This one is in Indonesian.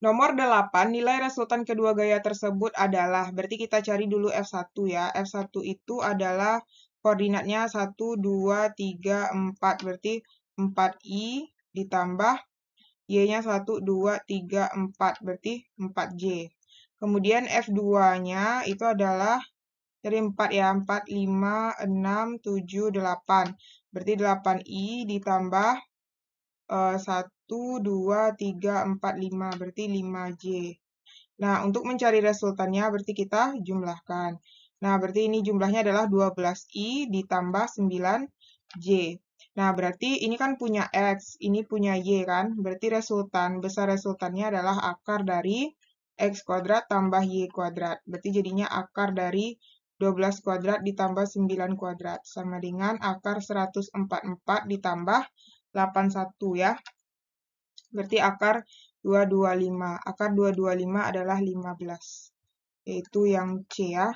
Nomor 8, nilai resultan kedua gaya tersebut adalah, berarti kita cari dulu F1 ya. F1 itu adalah koordinatnya 1, 2, 3, 4. Berarti 4I ditambah Y-nya 1, 2, 3, 4. Berarti 4J. Kemudian F2-nya itu adalah dari 4 ya, 4, 5, 6, 7, 8. Berarti 8I ditambah 1, 2, 3, 4, 5. Berarti 5J. Nah, untuk mencari resultannya berarti kita jumlahkan. Nah, berarti ini jumlahnya adalah 12I ditambah 9J. Nah, berarti ini kan punya X, ini punya Y kan? Berarti resultan, besar resultannya adalah akar dari X kuadrat tambah Y kuadrat. Berarti jadinya akar dari 12 kuadrat ditambah 9 kuadrat. Sama dengan akar 144 ditambah 81 ya. Berarti akar 225. Akar 225 adalah 15. Yaitu yang C ya.